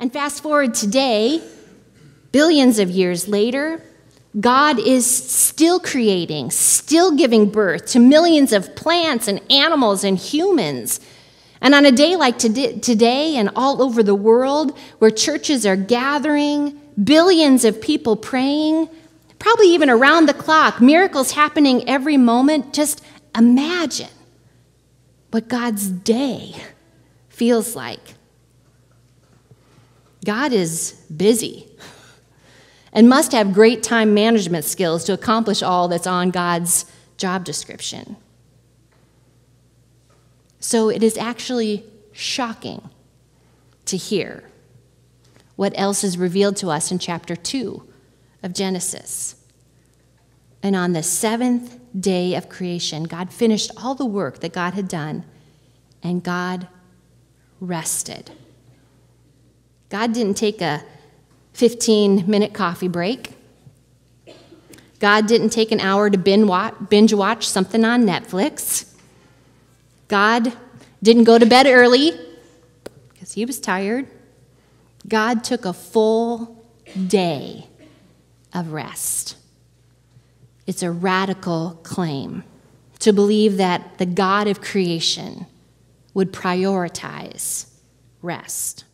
And fast forward today, billions of years later, God is still creating, still giving birth to millions of plants and animals and humans. And on a day like today and all over the world, where churches are gathering, billions of people praying, probably even around the clock, miracles happening every moment, just imagine what God's day feels like. God is busy and must have great time management skills to accomplish all that's on God's job description. So it is actually shocking to hear what else is revealed to us in chapter 2 of Genesis. And on the seventh day of creation, God finished all the work that God had done, and God rested. God didn't take a 15 minute coffee break. God didn't take an hour to binge watch something on Netflix. God didn't go to bed early because he was tired. God took a full day of rest. It's a radical claim to believe that the God of creation would prioritize rest.